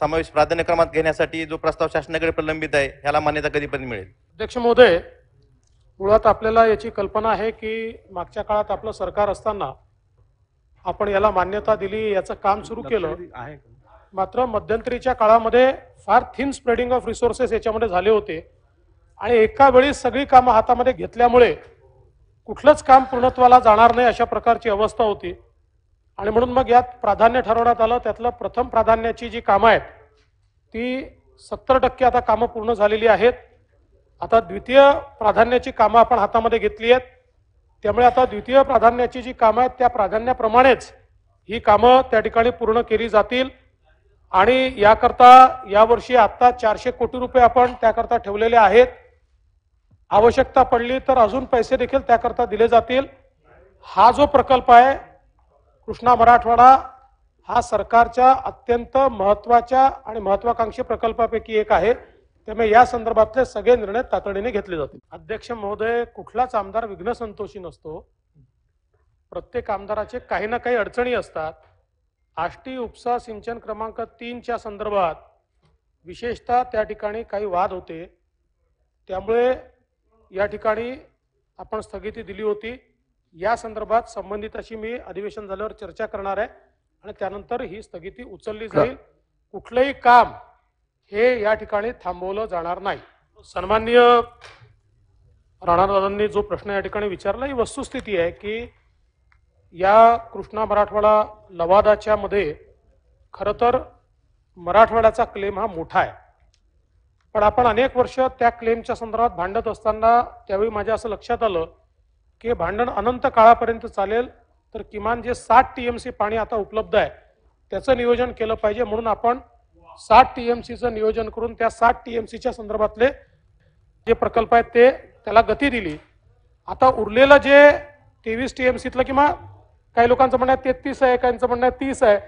समावेश प्राधान्यक्रमात घेण्यासाठी जो प्रस्ताव शासनाकडे प्रलंबित आहे ह्याला मान्यता कधीपर्यंत मिळेल अध्यक्ष महोदय मुळात आपल्याला याची कल्पना आहे की मागच्या काळात आपलं सरकार असताना आपण याला मान्यता दिली याचं काम सुरू केलं आहे मात्र मध्यंतरीच्या काळामध्ये फार थिन स्प्रेडिंग ऑफ रिसोर्सेस याच्यामध्ये झाले होते आणि एका वेळी सगळी कामं हातामध्ये घेतल्यामुळे कुठलंच काम पूर्णत्वाला जाणार नाही अशा प्रकारची अवस्था होती आणि म्हणून मग यात प्राधान्य ठरवण्यात आलं त्यातलं प्रथम प्राधान्याची जी कामं आहेत ती सत्तर टक्के आता कामं पूर्ण झालेली आहेत आता द्वितीय प्राधान्याची कामं आपण हातामध्ये घेतली आहेत त्यामुळे आता द्वितीय प्राधान्याची जी कामं आहेत त्या प्राधान्याप्रमाणेच ही कामं त्या ठिकाणी पूर्ण केली जातील आणि याकरता यावर्षी आत्ता चारशे कोटी रुपये आपण त्याकरता ठेवलेले आहेत आवश्यकता पडली तर अजून पैसे देखील त्याकरता दिले जातील हा जो प्रकल्प आहे कृष्णा मराठवाडा हा सरकारच्या अत्यंत महत्वाच्या आणि महत्वाकांक्षी प्रकल्पापैकी एक आहे त्यामुळे या संदर्भातले सगळे निर्णय तातडीने घेतले जातील अध्यक्ष महोदय कुठलाच आमदार विघ्न संतोषी नसतो प्रत्येक आमदाराचे काही ना काही अडचणी असतात आष्टी उपसा सिंचन क्रमांक तीनच्या संदर्भात विशेषतः त्या ठिकाणी काही वाद होते त्यामुळे या ठिकाणी आपण स्थगिती दिली होती या संदर्भात संबंधित अशी मी अधिवेशन झाल्यावर चर्चा करणार आहे आणि त्यानंतर ही स्थगिती उचलली जाईल कुठलंही काम हे या ठिकाणी थांबवलं जाणार नाही सन्माननीय राणादादांनी जो प्रश्न या ठिकाणी विचारला ही वस्तुस्थिती आहे की या कृष्णा मराठवाडा लवादाच्या मध्ये खरं तर मराठवाड्याचा क्लेम हा मोठा आहे पण आपण अनेक वर्ष त्या क्लेमच्या संदर्भात भांडत असताना त्यावेळी माझ्या असं लक्षात आलं की भांडण अनंत काळापर्यंत चालेल तर किमान जे साठ टी एम सी पाणी आता उपलब्ध आहे त्याचं नियोजन केलं पाहिजे म्हणून आपण साठ टी एम सीचं नियोजन करून त्या साठ टी एम सीच्या संदर्भातले जे प्रकल्प आहेत ते त्याला गती दिली आता उरलेलं जे तेवीस टी एम सीतलं किंवा काही लोकांचं म्हणणं आहे तेहतीस आहे काहींचं म्हणणं आहे तीस आहे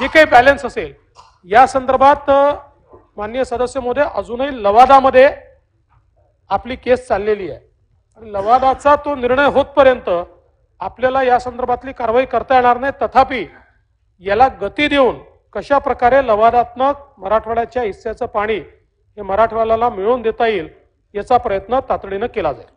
जे काही बॅलन्स असेल या संदर्भात माननीय सदस्य मोदय अजूनही लवादामध्ये आपली केस चाललेली आहे आणि लवादाचा तो निर्णय होतपर्यंत आपल्याला या संदर्भातली कारवाई करता येणार नाही तथापि याला गती देऊन कशा प्रकारे लवादात्मक मराठवाड्याच्या हिस्स्याचं पाणी हे मराठवाड्याला मिळवून देता येईल याचा प्रयत्न तातडीनं केला जाईल